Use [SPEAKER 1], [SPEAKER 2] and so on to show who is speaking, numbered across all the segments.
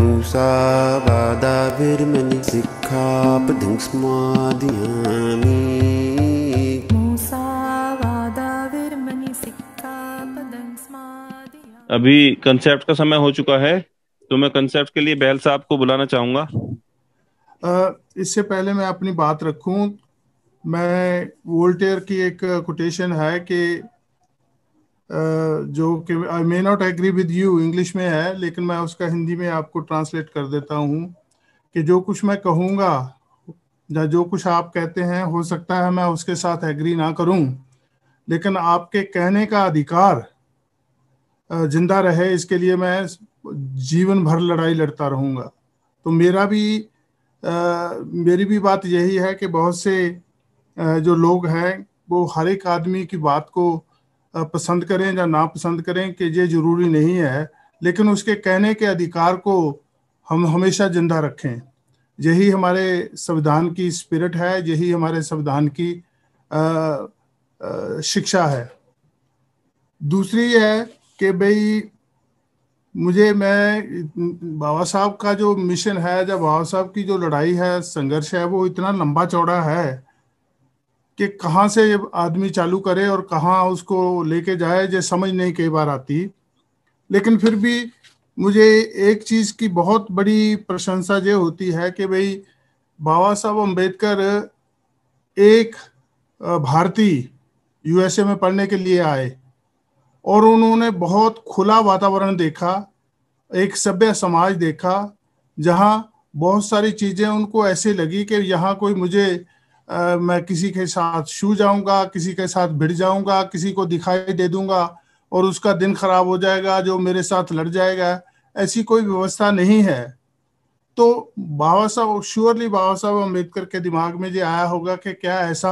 [SPEAKER 1] अभी
[SPEAKER 2] कंसेप्ट का समय हो चुका है तो मैं कंसेप्ट के लिए बहल साहब को बुलाना चाहूंगा इससे पहले मैं अपनी बात रखूं मैं वोल्टेयर की एक कोटेशन है कि जो कि I may not agree with you English में है लेकिन मैं उसका हिंदी में आपको ट्रांसलेट कर देता हूँ कि जो कुछ मैं कहूँगा या जो कुछ आप कहते हैं हो सकता है मैं उसके साथ एग्री ना करूँ लेकिन आपके कहने का अधिकार जिंदा रहे इसके लिए मैं जीवन भर लड़ाई लड़ता रहूँगा तो मेरा भी आ, मेरी भी बात यही है कि बहुत से जो लोग हैं वो हर एक आदमी की बात को पसंद करें या ना पसंद करें कि ये जरूरी नहीं है लेकिन उसके कहने के अधिकार को हम हमेशा जिंदा रखें यही हमारे संविधान की स्पिरिट है यही हमारे संविधान की शिक्षा है दूसरी है कि भाई मुझे मैं बाबा साहब का जो मिशन है या बाबा साहब की जो लड़ाई है संघर्ष है वो इतना लंबा चौड़ा है कि कहाँ से ये आदमी चालू करे और कहाँ उसको लेके जाए ये समझ नहीं कई बार आती लेकिन फिर भी मुझे एक चीज़ की बहुत बड़ी प्रशंसा ये होती है कि भाई बाबा साहब अम्बेडकर एक भारतीय यूएसए में पढ़ने के लिए आए और उन्होंने बहुत खुला वातावरण देखा एक सभ्य समाज देखा जहाँ बहुत सारी चीज़ें उनको ऐसी लगी कि यहाँ कोई मुझे आ, मैं किसी के साथ छू जाऊंगा किसी के साथ भिड़ जाऊंगा किसी को दिखाई दे दूंगा और उसका दिन खराब हो जाएगा जो मेरे साथ लड़ जाएगा ऐसी कोई व्यवस्था नहीं है तो बाबा साहब श्योरली बाबा साहब अम्बेडकर के दिमाग में ये आया होगा कि क्या ऐसा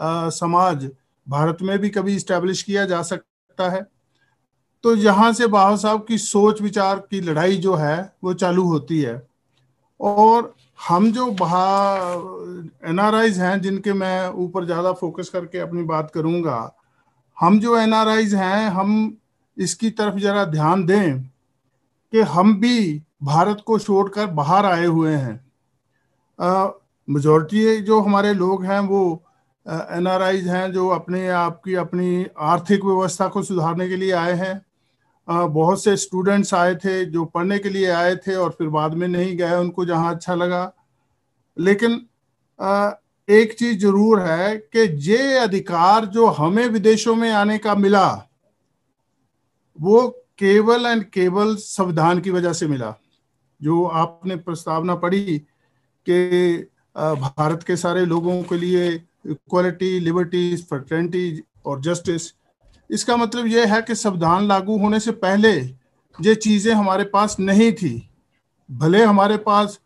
[SPEAKER 2] आ, समाज भारत में भी कभी इस्टेब्लिश किया जा सकता है तो यहाँ से बाबा साहब की सोच विचार की लड़ाई जो है वो चालू होती है और हम जो बाहर एन हैं जिनके मैं ऊपर ज़्यादा फोकस करके अपनी बात करूँगा हम जो एन हैं हम इसकी तरफ ज़रा ध्यान दें कि हम भी भारत को छोड़कर बाहर आए हुए हैं मेजोरिटी जो हमारे लोग हैं वो एन हैं जो अपने आपकी अपनी आर्थिक व्यवस्था को सुधारने के लिए आए हैं बहुत से स्टूडेंट्स आए थे जो पढ़ने के लिए आए थे और फिर बाद में नहीं गए उनको जहाँ अच्छा लगा लेकिन एक चीज जरूर है कि ये अधिकार जो हमें विदेशों में आने का मिला वो केवल एंड केवल संविधान की वजह से मिला जो आपने प्रस्तावना पढ़ी कि भारत के सारे लोगों के लिए इक्वलिटी लिबर्टी फ्रेटर्निटी और जस्टिस इसका मतलब यह है कि संविधान लागू होने से पहले ये चीज़ें हमारे पास नहीं थी भले हमारे पास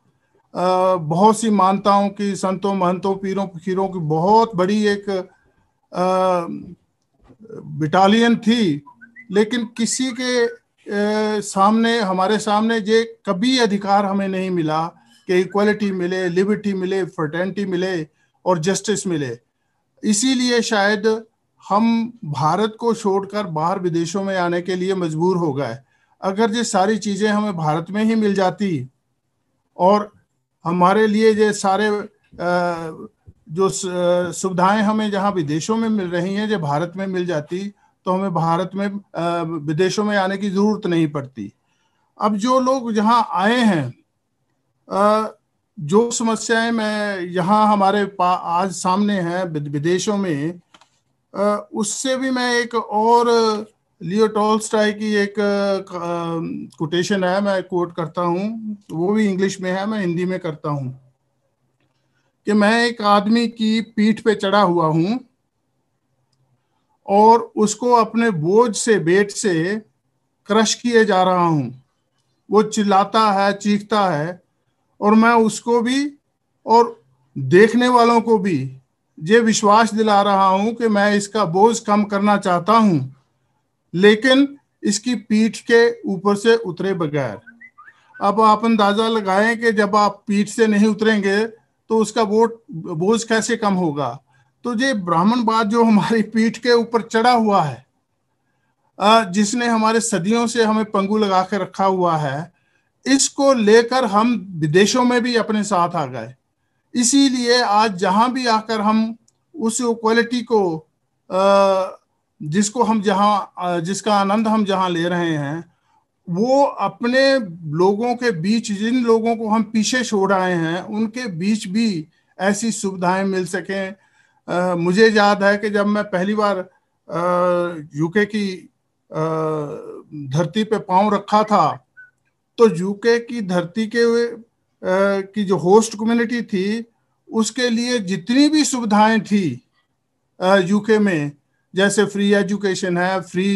[SPEAKER 2] बहुत सी मानताओं की संतों महंतों पीरों फकीरों की बहुत बड़ी एक बिटालियन थी लेकिन किसी के सामने हमारे सामने ये कभी अधिकार हमें नहीं मिला कि इक्वलिटी मिले लिबर्टी मिले फ्रटेनिटी मिले और जस्टिस मिले इसीलिए शायद हम भारत को छोड़कर बाहर विदेशों में आने के लिए मजबूर हो गए अगर ये सारी चीज़ें हमें भारत में ही मिल जाती और हमारे लिए ये सारे जो सुविधाएं हमें जहाँ विदेशों में मिल रही हैं जो भारत में मिल जाती तो हमें भारत में विदेशों में आने की ज़रूरत नहीं पड़ती अब जो लोग यहाँ आए हैं जो समस्याएं मैं यहाँ हमारे आज सामने हैं विदेशों में उससे भी मैं एक और लियो टॉल्स्टाई की एक कोटेशन है मैं कोट करता हूँ वो भी इंग्लिश में है मैं हिंदी में करता हूँ कि मैं एक आदमी की पीठ पे चढ़ा हुआ हूँ और उसको अपने बोझ से बेट से क्रश किए जा रहा हूँ वो चिल्लाता है चीखता है और मैं उसको भी और देखने वालों को भी ये विश्वास दिला रहा हूं कि मैं इसका बोझ कम करना चाहता हूं लेकिन इसकी पीठ के ऊपर से उतरे बगैर अब आप अंदाजा लगाएं कि जब आप पीठ से नहीं उतरेंगे तो उसका वोट बोझ कैसे कम होगा तो ये ब्राह्मण बात जो हमारी पीठ के ऊपर चढ़ा हुआ है जिसने हमारे सदियों से हमें पंगु लगा के रखा हुआ है इसको लेकर हम विदेशों में भी अपने साथ आ गए इसीलिए आज जहां भी आकर हम उस क्वालिटी को जिसको हम जहाँ जिसका आनंद हम जहाँ ले रहे हैं वो अपने लोगों के बीच जिन लोगों को हम पीछे छोड़ आए हैं उनके बीच भी ऐसी सुविधाएं मिल सकें मुझे याद है कि जब मैं पहली बार यूके की धरती पे पांव रखा था तो यूके की धरती के की जो होस्ट कम्युनिटी थी उसके लिए जितनी भी सुविधाएं थी यूके में जैसे फ्री एजुकेशन है फ्री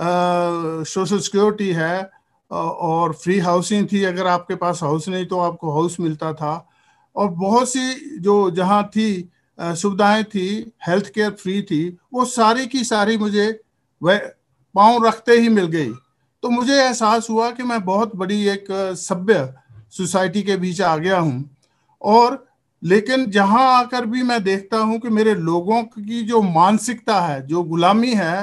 [SPEAKER 2] सोशल सिक्योरिटी है और फ्री हाउसिंग थी अगर आपके पास हाउस नहीं तो आपको हाउस मिलता था और बहुत सी जो जहाँ थी सुविधाएं थी हेल्थ केयर फ्री थी वो सारी की सारी मुझे वह पाँव रखते ही मिल गई तो मुझे एहसास हुआ कि मैं बहुत बड़ी एक सभ्य सोसाइटी के बीच आ गया हूं और लेकिन जहां आकर भी मैं देखता हूँ कि मेरे लोगों की जो मानसिकता है जो गुलामी है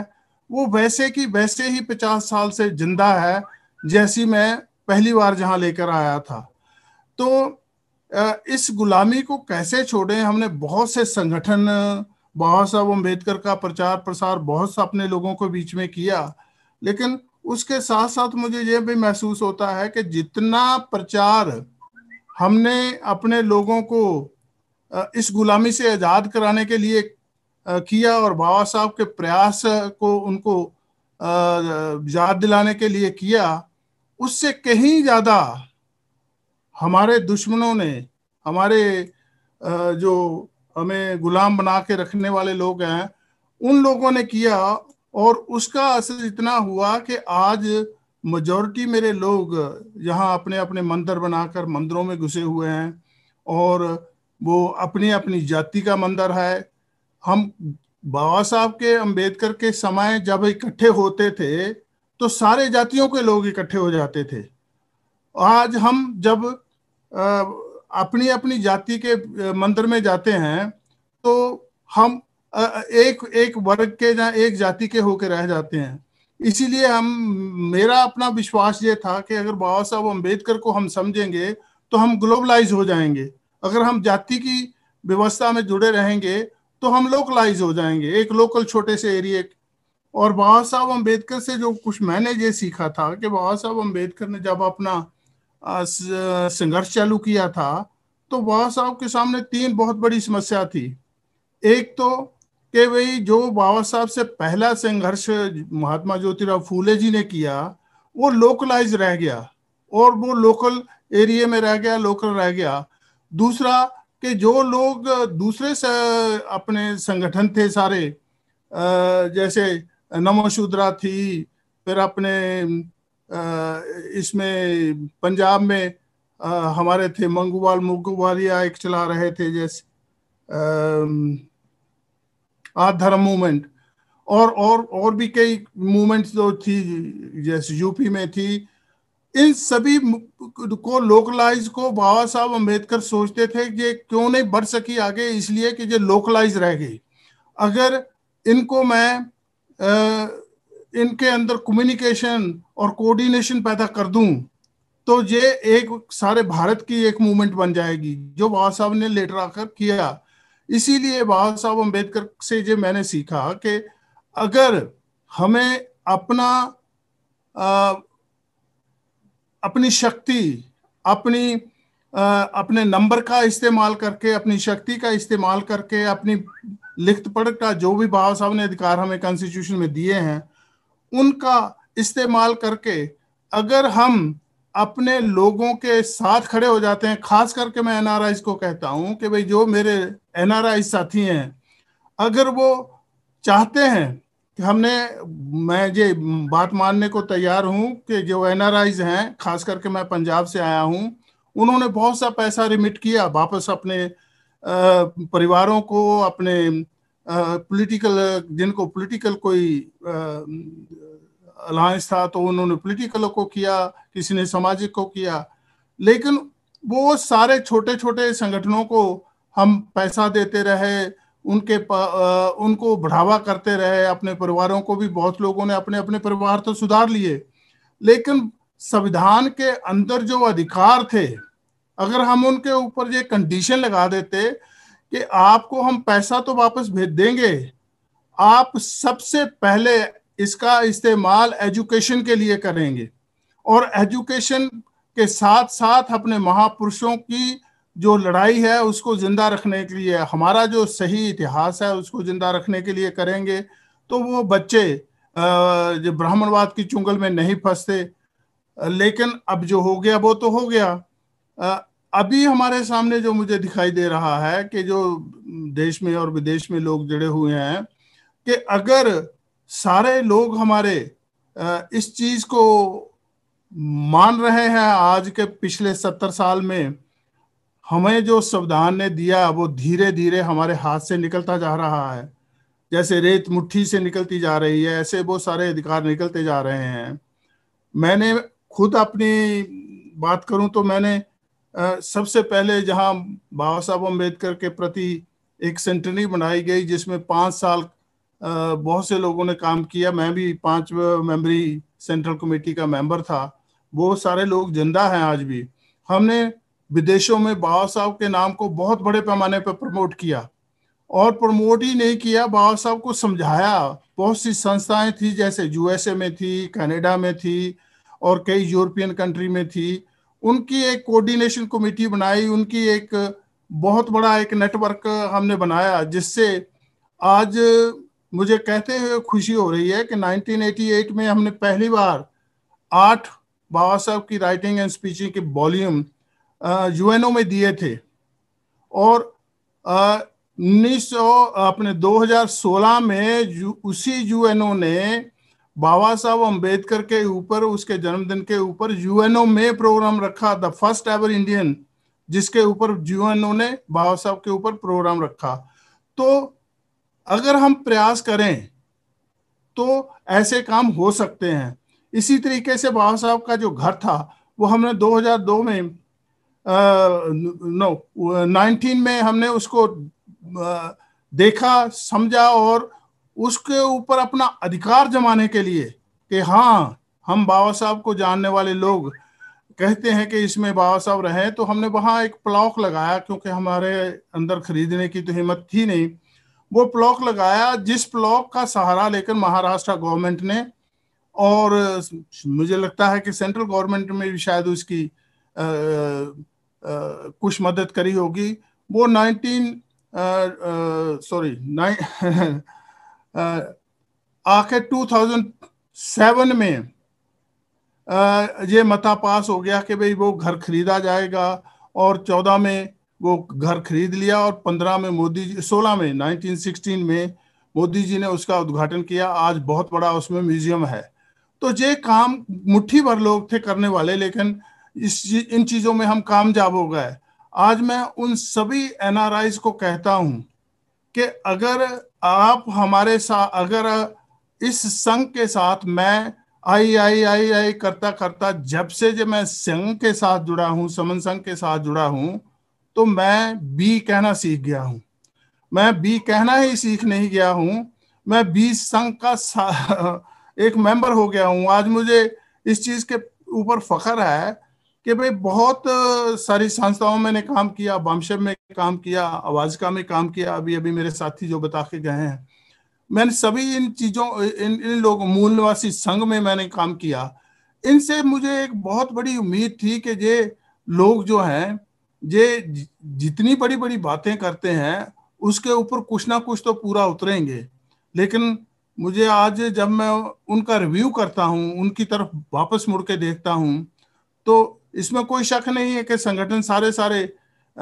[SPEAKER 2] वो वैसे की वैसे ही पचास साल से जिंदा है जैसी मैं पहली बार जहां लेकर आया था तो इस गुलामी को कैसे छोड़ें हमने बहुत से संगठन बाबा साहब अम्बेडकर का प्रचार प्रसार बहुत सा अपने लोगों के बीच में किया लेकिन उसके साथ साथ मुझे यह भी महसूस होता है कि जितना प्रचार हमने अपने लोगों को इस गुलामी से आज़ाद कराने के लिए किया और बाबा साहब के प्रयास को उनको याद दिलाने के लिए किया उससे कहीं ज़्यादा हमारे दुश्मनों ने हमारे जो हमें गुलाम बना के रखने वाले लोग हैं उन लोगों ने किया और उसका असर इतना हुआ कि आज मजोरिटी मेरे लोग यहाँ अपने अपने मंदिर बनाकर मंदिरों में घुसे हुए हैं और वो अपनी अपनी जाति का मंदिर है हम बाबा साहब के अंबेडकर के समय जब इकट्ठे होते थे तो सारे जातियों के लोग इकट्ठे हो जाते थे आज हम जब अपनी अपनी जाति के मंदिर में जाते हैं तो हम एक एक वर्ग के या एक जाति के होकर रह जाते हैं इसीलिए हम मेरा अपना विश्वास ये था कि अगर बाबा साहब अम्बेडकर को हम समझेंगे तो हम ग्लोबलाइज हो जाएंगे अगर हम जाति की व्यवस्था में जुड़े रहेंगे तो हम लोकलाइज हो जाएंगे एक लोकल छोटे से एरिए और बाबा साहब अम्बेडकर से जो कुछ मैंने ये सीखा था कि बाबा साहब अम्बेडकर ने जब अपना संघर्ष चालू किया था तो बाबा साहब के सामने तीन बहुत बड़ी समस्या थी एक तो कि भाई जो बाबा साहब से पहला संघर्ष महात्मा ज्योतिराव फूले जी ने किया वो लोकलाइज रह गया और वो लोकल एरिया में रह गया लोकल रह गया दूसरा कि जो लोग दूसरे अपने संगठन थे सारे जैसे नमोशूद्रा थी फिर अपने इसमें पंजाब में हमारे थे मंगूवाल मुगुवालिया एक चला रहे थे जैसे धर्म मूवमेंट और और और भी कई मूवमेंट्स जो थी जैसे यूपी में थी इन सभी को लोकलाइज को बाबा साहब अम्बेडकर सोचते थे कि क्यों नहीं बढ़ सकी आगे इसलिए कि ये लोकलाइज रह गई अगर इनको मैं आ, इनके अंदर कम्युनिकेशन और कोऑर्डिनेशन पैदा कर दूं तो ये एक सारे भारत की एक मूवमेंट बन जाएगी जो बाबा साहब ने लेटर आकर किया इसीलिए बाबा साहब अम्बेडकर से जो मैंने सीखा कि अगर हमें अपना आ, अपनी शक्ति अपनी आ, अपने नंबर का इस्तेमाल करके अपनी शक्ति का इस्तेमाल करके अपनी लिखत पढ़ का जो भी बाबा साहब ने अधिकार हमें कॉन्स्टिट्यूशन में दिए हैं उनका इस्तेमाल करके अगर हम अपने लोगों के साथ खड़े हो जाते हैं खास करके मैं एन को कहता हूं कि भाई जो मेरे एन साथी हैं अगर वो चाहते हैं कि हमने मैं ये बात मानने को तैयार हूं कि जो एन हैं खास करके मैं पंजाब से आया हूं उन्होंने बहुत सा पैसा रिमिट किया वापस अपने परिवारों को अपने पॉलिटिकल जिनको पॉलिटिकल कोई अलायंस था तो उन्होंने पोलिटिकल को किया किसी ने सामाजिक को किया लेकिन वो सारे छोटे छोटे संगठनों को हम पैसा देते रहे उनके उनको बढ़ावा करते रहे अपने परिवारों को भी बहुत लोगों ने अपने अपने परिवार तो सुधार लिए लेकिन संविधान के अंदर जो अधिकार थे अगर हम उनके ऊपर ये कंडीशन लगा देते कि आपको हम पैसा तो वापस भेज देंगे आप सबसे पहले इसका इस्तेमाल एजुकेशन के लिए करेंगे और एजुकेशन के साथ साथ अपने महापुरुषों की जो लड़ाई है उसको ज़िंदा रखने के लिए हमारा जो सही इतिहास है उसको ज़िंदा रखने के लिए करेंगे तो वो बच्चे जो ब्राह्मणवाद की चुंगल में नहीं फंसते लेकिन अब जो हो गया वो तो हो गया अभी हमारे सामने जो मुझे दिखाई दे रहा है कि जो देश में और विदेश में लोग जुड़े हुए हैं कि अगर सारे लोग हमारे इस चीज को मान रहे हैं आज के पिछले सत्तर साल में हमें जो संविधान ने दिया वो धीरे धीरे हमारे हाथ से निकलता जा रहा है जैसे रेत मुट्ठी से निकलती जा रही है ऐसे वो सारे अधिकार निकलते जा रहे हैं मैंने खुद अपनी बात करूं तो मैंने सबसे पहले जहां बाबा साहब अम्बेडकर के प्रति एक सेंटरी बनाई गई जिसमें पाँच साल बहुत से लोगों ने काम किया मैं भी पांच मेंबरी सेंट्रल कमेटी का मेंबर था वो सारे लोग जिंदा हैं आज भी हमने विदेशों में बाबा साहब के नाम को बहुत बड़े पैमाने पर प्रमोट किया और प्रमोट ही नहीं किया बाबा साहब को समझाया बहुत सी संस्थाएं थी जैसे यूएसए में थी कनाडा में थी और कई यूरोपियन कंट्री में थी उनकी एक कोऑर्डिनेशन कमेटी बनाई उनकी एक बहुत बड़ा एक नेटवर्क हमने बनाया जिससे आज मुझे कहते हुए खुशी हो रही है कि 1988 में हमने पहली बार आठ बाबा साहब की राइटिंग एंड स्पीचिंग के वॉल्यूम यूएनओ में दिए थे और उन्नीस अपने 2016 में जु, उसी यूएनओ ने बाबा साहब अम्बेडकर के ऊपर उसके जन्मदिन के ऊपर यूएनओ में प्रोग्राम रखा द फर्स्ट एवर इंडियन जिसके ऊपर यूएनओ ने बाबा साहब के ऊपर प्रोग्राम रखा तो अगर हम प्रयास करें तो ऐसे काम हो सकते हैं इसी तरीके से बाबा साहब का जो घर था वो हमने 2002 में नो नाइनटीन में हमने उसको आ, देखा समझा और उसके ऊपर अपना अधिकार जमाने के लिए कि हाँ हम बाबा साहब को जानने वाले लोग कहते हैं कि इसमें बाबा साहब रहे तो हमने वहाँ एक प्लॉक लगाया क्योंकि हमारे अंदर खरीदने की तो हिम्मत थी नहीं वो प्लॉक लगाया जिस प्लॉक का सहारा लेकर महाराष्ट्र गवर्नमेंट ने और मुझे लगता है कि सेंट्रल गवर्नमेंट में भी शायद उसकी आ, आ, कुछ मदद करी होगी वो 19 सॉरी टू आखिर 2007 में आ, ये मता पास हो गया कि भाई वो घर खरीदा जाएगा और 14 में वो घर खरीद लिया और पंद्रह में मोदी जी सोलह में 1916 में मोदी जी ने उसका उद्घाटन किया आज बहुत बड़ा उसमें म्यूजियम है तो ये काम मुट्ठी भर लोग थे करने वाले लेकिन इस इन चीज़ों में हम कामयाब हो गए आज मैं उन सभी एन को कहता हूँ कि अगर आप हमारे साथ अगर इस संघ के साथ मैं आई आई आई आई करता करता जब से जब मैं संघ के साथ जुड़ा हूँ समन संघ के साथ जुड़ा हूँ तो मैं बी कहना सीख गया हूं मैं बी कहना ही सीख नहीं गया हूं मैं बी संघ का एक मेंबर हो गया हूं आज मुझे इस चीज के ऊपर फखर है कि भाई बहुत सारी संस्थाओं में मैंने काम किया बामशेब में काम किया आवाजका में काम किया अभी अभी मेरे साथी जो बता के गए हैं मैंने सभी इन चीजों इन इन लोग मूल निवासी संघ में मैंने काम किया इनसे मुझे एक बहुत बड़ी उम्मीद थी कि ये लोग जो हैं ये जितनी बड़ी बड़ी बातें करते हैं उसके ऊपर कुछ ना कुछ तो पूरा उतरेंगे लेकिन मुझे आज जब मैं उनका रिव्यू करता हूँ उनकी तरफ वापस मुड़ के देखता हूँ तो इसमें कोई शक नहीं है कि संगठन सारे सारे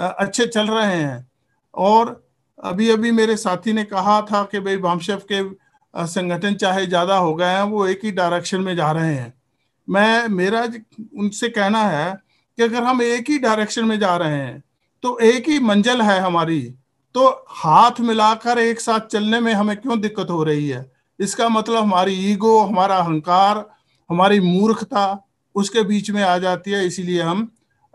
[SPEAKER 2] अच्छे चल रहे हैं और अभी अभी मेरे साथी ने कहा था कि भाई बामशेफ के संगठन चाहे ज़्यादा हो गए हैं वो एक ही डायरेक्शन में जा रहे हैं मैं मेरा उनसे कहना है कि अगर हम एक ही डायरेक्शन में जा रहे हैं तो एक ही मंजिल है हमारी तो हाथ मिलाकर एक साथ चलने में हमें क्यों दिक्कत हो रही है इसका मतलब हमारी ईगो हमारा अहंकार हमारी मूर्खता उसके बीच में आ जाती है इसीलिए हम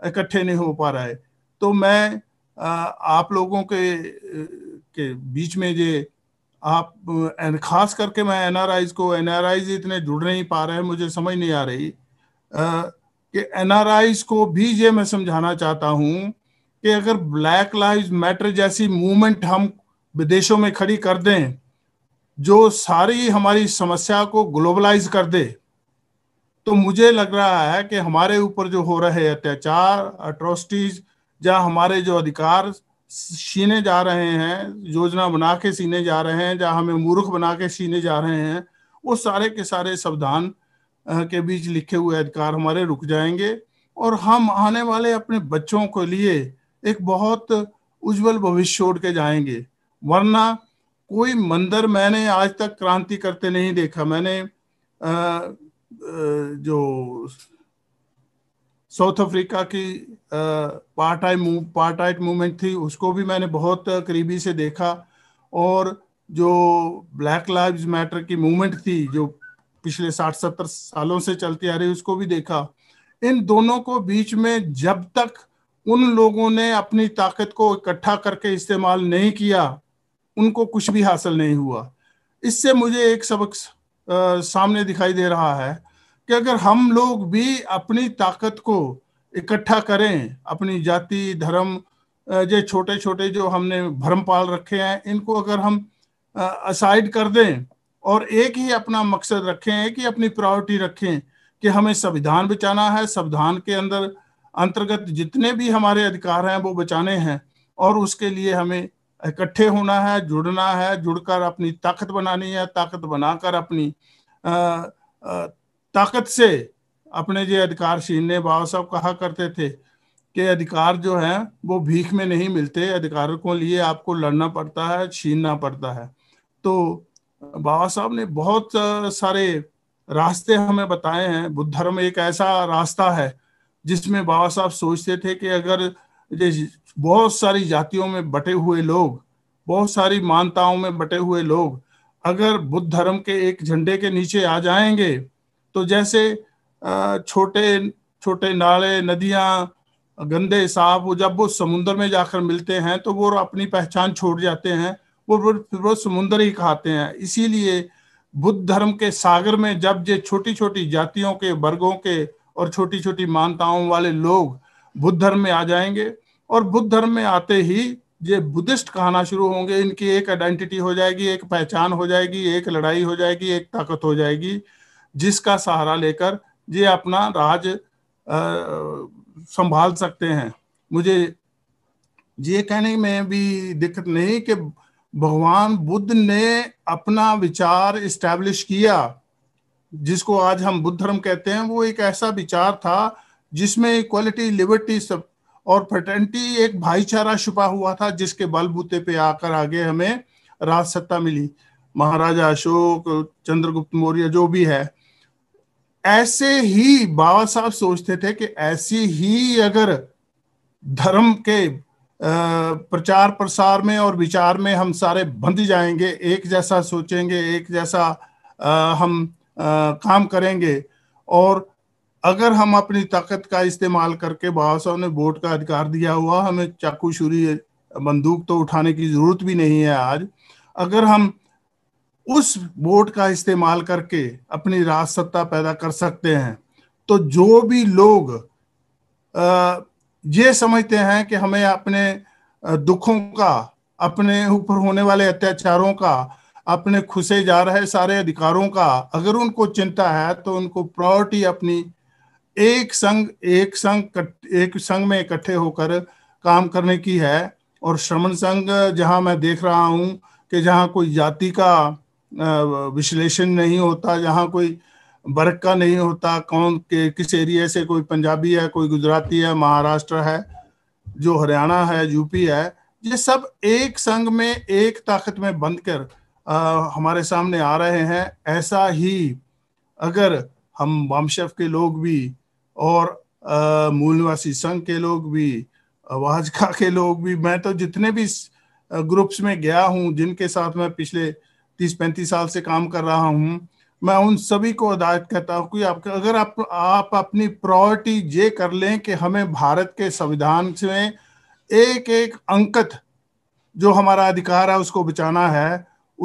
[SPEAKER 2] इकट्ठे नहीं हो पा रहे तो मैं आप लोगों के के बीच में जे आप खास करके मैं एनआरआईज को एनआरआईज इतने जुड़ नहीं पा रहे मुझे समझ नहीं आ रही कि एनआरआईज को भी ये मैं समझाना चाहता हूं कि अगर ब्लैक लाइव मैटर जैसी मूवमेंट हम विदेशों में खड़ी कर दें जो सारी हमारी समस्या को ग्लोबलाइज कर दे तो मुझे लग रहा है कि हमारे ऊपर जो हो रहे अत्याचार अट्रोसिटीज या हमारे जो अधिकार सीने जा रहे हैं योजना बना के सीने जा रहे हैं या हमें मूर्ख बना के सीने जा रहे हैं वो सारे के सारे संविधान के बीच लिखे हुए अधिकार हमारे रुक जाएंगे और हम आने वाले अपने बच्चों के लिए एक बहुत उज्जवल भविष्य छोड़ के जाएंगे वरना कोई मंदिर मैंने आज तक क्रांति करते नहीं देखा मैंने आ, जो साउथ अफ्रीका की पार्टाइट मूव पार्टाइट मूवमेंट थी उसको भी मैंने बहुत करीबी से देखा और जो ब्लैक लाइव्स मैटर की मूवमेंट थी जो पिछले साठ सत्तर सालों से चलती आ रही उसको भी देखा इन दोनों को बीच में जब तक उन लोगों ने अपनी ताकत को इकट्ठा करके इस्तेमाल नहीं किया उनको कुछ भी हासिल नहीं हुआ इससे मुझे एक सबक सामने दिखाई दे रहा है कि अगर हम लोग भी अपनी ताकत को इकट्ठा करें अपनी जाति धर्म जो छोटे छोटे जो हमने भरम पाल रखे हैं इनको अगर हम असाइड कर दें और एक ही अपना मकसद रखें कि अपनी प्रायोरिटी रखें कि हमें संविधान बचाना है संविधान के अंदर अंतर्गत जितने भी हमारे अधिकार हैं वो बचाने हैं और उसके लिए हमें इकट्ठे होना है जुड़ना है जुड़कर अपनी ताकत बनानी है ताकत बनाकर अपनी आ, आ, ताकत से अपने जो अधिकार छीनने बाबा साहब कहा करते थे कि अधिकार जो है वो भीख में नहीं मिलते अधिकारों को लिए आपको लड़ना पड़ता है छीनना पड़ता है तो बाबा साहब ने बहुत सारे रास्ते हमें बताए हैं बुद्ध धर्म एक ऐसा रास्ता है जिसमें बाबा साहब सोचते थे कि अगर बहुत सारी जातियों में बटे हुए लोग बहुत सारी मानताओं में बटे हुए लोग अगर बुद्ध धर्म के एक झंडे के नीचे आ जाएंगे तो जैसे छोटे छोटे नाले नदियां गंदे साफ जब वो समुन्द्र में जाकर मिलते हैं तो वो अपनी पहचान छोड़ जाते हैं वो वो समुंदर ही कहते हैं इसीलिए बुद्ध धर्म के सागर में जब ये छोटी छोटी जातियों के वर्गों के और छोटी छोटी मानताओं वाले लोग बुद्ध धर्म में आ जाएंगे और बुद्ध धर्म में आते ही ये बुद्धिस्ट कहना शुरू होंगे इनकी एक आइडेंटिटी हो जाएगी एक पहचान हो जाएगी एक लड़ाई हो जाएगी एक ताकत हो जाएगी जिसका सहारा लेकर ये अपना राज संभाल सकते हैं मुझे ये कहने में भी दिक्कत नहीं कि भगवान बुद्ध ने अपना विचार इस्टेब्लिश किया जिसको आज हम बुद्ध धर्म कहते हैं वो एक ऐसा विचार था जिसमें इक्वलिटी लिबर्टी सब और फ्रटर्निटी एक भाईचारा छुपा हुआ था जिसके बलबूते पे आकर आगे हमें राज सत्ता मिली महाराजा अशोक चंद्रगुप्त मौर्य जो भी है ऐसे ही बाबा साहब सोचते थे कि ऐसी ही अगर धर्म के प्रचार प्रसार में और विचार में हम सारे बंध जाएंगे एक जैसा सोचेंगे एक जैसा हम काम करेंगे और अगर हम अपनी ताकत का इस्तेमाल करके बाबा साहब ने वोट का अधिकार दिया हुआ हमें चाकू छुरी बंदूक तो उठाने की जरूरत भी नहीं है आज अगर हम उस वोट का इस्तेमाल करके अपनी राज सत्ता पैदा कर सकते हैं तो जो भी लोग आ, ये समझते हैं कि हमें अपने दुखों का अपने ऊपर होने वाले अत्याचारों का अपने खुसे जा रहे सारे अधिकारों का अगर उनको चिंता है तो उनको प्रायोरिटी अपनी एक संग एक संग एक संग में इकट्ठे होकर काम करने की है और श्रमण संघ जहां मैं देख रहा हूं कि जहां कोई जाति का विश्लेषण नहीं होता जहां कोई वर्ग का नहीं होता कौन के किस एरिया से कोई पंजाबी है कोई गुजराती है महाराष्ट्र है जो हरियाणा है यूपी है ये सब एक संग में एक ताकत में बंद कर आ, हमारे सामने आ रहे हैं ऐसा ही अगर हम बामशेफ के लोग भी और मूल निवासी संघ के लोग भी वाजका के लोग भी मैं तो जितने भी ग्रुप्स में गया हूँ जिनके साथ मैं पिछले तीस पैंतीस साल से काम कर रहा हूँ मैं उन सभी को हदायत करता हूँ कि आप अगर आप आप अपनी प्रायोरिटी ये कर लें कि हमें भारत के संविधान से एक एक अंकत जो हमारा अधिकार है उसको बचाना है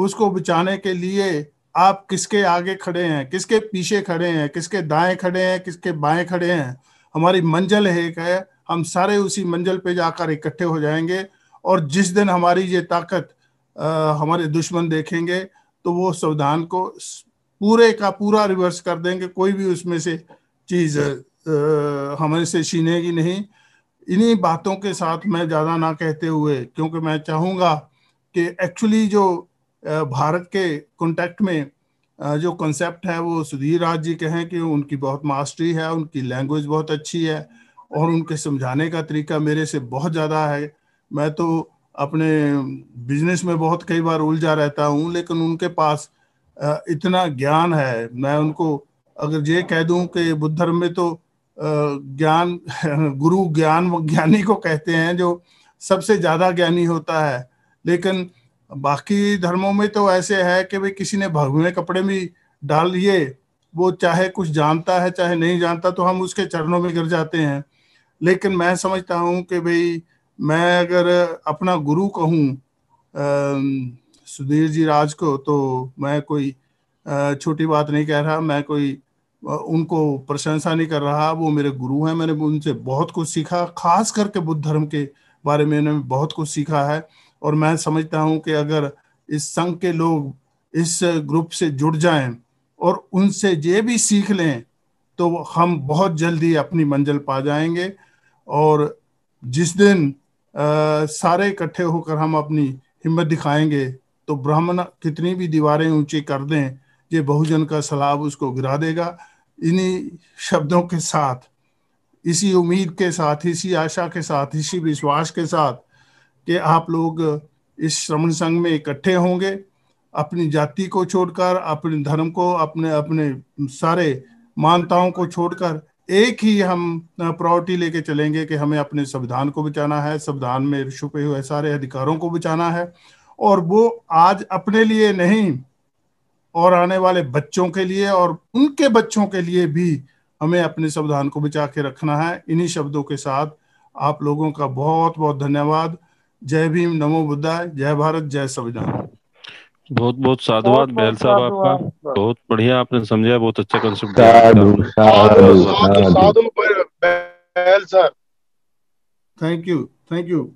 [SPEAKER 2] उसको बचाने के लिए आप किसके आगे खड़े हैं किसके पीछे खड़े हैं किसके दाएं खड़े हैं किसके बाएं खड़े हैं हमारी मंजिल एक है हम सारे उसी मंजिल पे जाकर इकट्ठे हो जाएंगे और जिस दिन हमारी ये ताकत आ, हमारे दुश्मन देखेंगे तो वो संविधान को पूरे का पूरा रिवर्स कर देंगे कोई भी उसमें से चीज हमें से छीनेगी नहीं इन्हीं बातों के साथ मैं ज़्यादा ना कहते हुए क्योंकि मैं चाहूँगा कि एक्चुअली जो भारत के कॉन्टेक्ट में जो कंसेप्ट है वो सुधीर राज जी के हैं कि उनकी बहुत मास्टरी है उनकी लैंग्वेज बहुत अच्छी है और उनके समझाने का तरीका मेरे से बहुत ज़्यादा है मैं तो अपने बिजनेस में बहुत कई बार उलझा रहता हूँ लेकिन उनके पास इतना ज्ञान है मैं उनको अगर ये कह दूं कि बुद्ध धर्म में तो ज्ञान गुरु ज्ञान ज्ञानी को कहते हैं जो सबसे ज्यादा ज्ञानी होता है लेकिन बाकी धर्मों में तो ऐसे है कि भाई किसी ने भगवे कपड़े भी डाल लिए वो चाहे कुछ जानता है चाहे नहीं जानता तो हम उसके चरणों में गिर जाते हैं लेकिन मैं समझता हूँ कि भाई मैं अगर अपना गुरु कहूँ सुधीर जी राज को तो मैं कोई छोटी बात नहीं कह रहा मैं कोई उनको प्रशंसा नहीं कर रहा वो मेरे गुरु हैं मैंने उनसे बहुत कुछ सीखा खास करके बुद्ध धर्म के बारे में उन्होंने बहुत कुछ सीखा है और मैं समझता हूँ कि अगर इस संघ के लोग इस ग्रुप से जुड़ जाएं और उनसे ये भी सीख लें तो हम बहुत जल्दी अपनी मंजिल पा जाएंगे और जिस दिन आ, सारे इकट्ठे होकर हम अपनी हिम्मत दिखाएंगे तो ब्राह्मण कितनी भी दीवारें ऊंची कर दें ये बहुजन का सलाब उसको गिरा देगा इन्हीं शब्दों के साथ इसी उम्मीद के साथ इसी आशा के साथ इसी विश्वास के साथ कि आप लोग इस श्रवण संघ में इकट्ठे होंगे अपनी जाति को छोड़कर अपने धर्म को अपने अपने सारे मानताओं को छोड़कर एक ही हम प्रायोरिटी लेके चलेंगे कि हमें अपने संविधान को बचाना है संविधान में छुपे हुए सारे अधिकारों को बचाना है और वो आज अपने लिए नहीं और आने वाले बच्चों के लिए और उनके बच्चों के लिए भी हमें अपने संविधान को बचा के रखना है इन्हीं शब्दों के साथ आप लोगों का बहुत बहुत धन्यवाद जय भीम नमो बुद्धा जय भारत जय संविधान
[SPEAKER 1] बहुत बहुत साधुवाद बहल साहब आपका बहुत बढ़िया आपने समझाया बहुत अच्छा concept
[SPEAKER 2] thank you thank you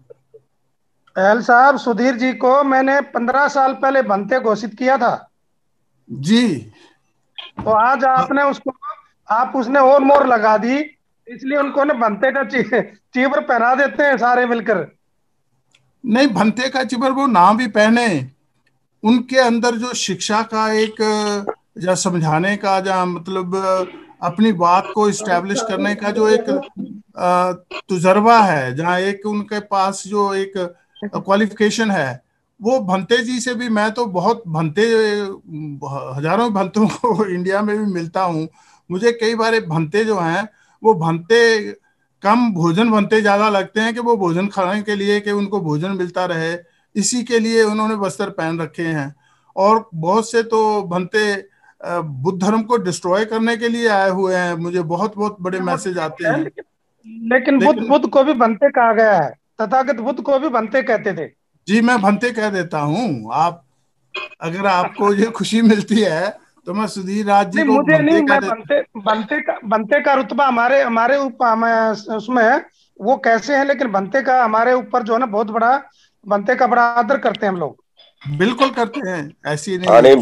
[SPEAKER 2] पहल साहब सुधीर जी को मैंने पंद्रह साल पहले बनते घोषित किया था जी तो आज आपने उसको आप उसने और मोर लगा दी इसलिए उनको ने भंते का चीबर पहना देते हैं सारे मिलकर नहीं भंते का चिबर वो नाम भी पहने उनके अंदर जो शिक्षा का एक या समझाने का या मतलब अपनी बात को स्टैब्लिश करने का जो एक तजर्बा है जहाँ एक उनके पास जो एक क्वालिफिकेशन तो है वो भंते जी से भी मैं तो बहुत भंते हजारों भंतों को इंडिया में भी मिलता हूँ मुझे कई बार भंते जो हैं वो भंते कम भोजन भंते ज्यादा लगते हैं कि वो भोजन खाने के लिए कि उनको भोजन मिलता रहे इसी के लिए उन्होंने बस्तर पहन रखे हैं और बहुत से तो भंते बुद्ध धर्म को डिस्ट्रॉय करने के लिए आए हुए हैं मुझे बहुत बहुत बड़े मैसेज हाँ, आते हैं लेकिन बुद्ध बुद्ध को भी भंते कहा गया है तथागत बुद्ध को भी भंते कहते थे जी मैं भंते कह देता हूँ आप अगर आपको ये खुशी मिलती है तो मैं सुधीर राज जी मुझे मुझे नहीं मैं बनते बनते का बनते का रुतबा हमारे हमारे ऊपर उसमें वो कैसे हैं लेकिन बनते का हमारे ऊपर जो है ना बहुत बड़ा बनते का बड़ा आदर करते हैं हम लोग बिल्कुल करते हैं ऐसी नहीं हाँ,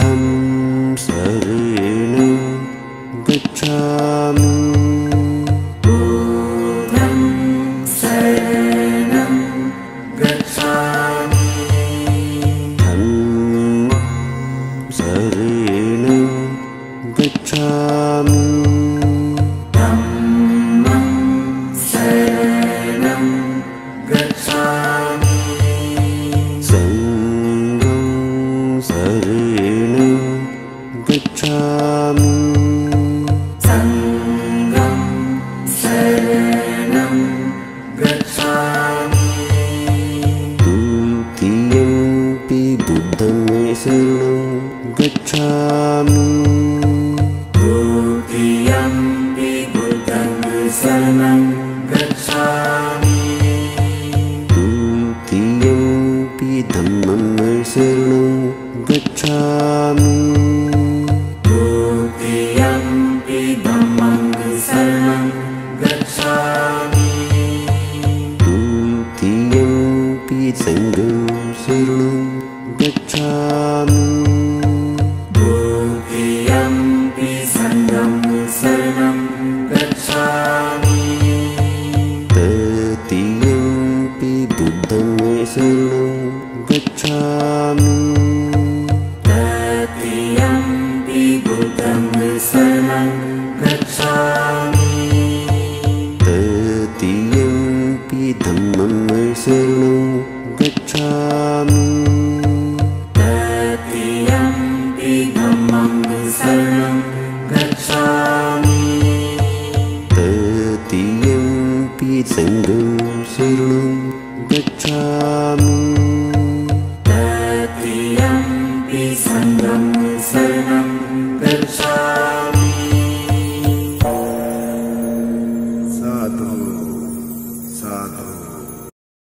[SPEAKER 1] हं सरेण गच्छामि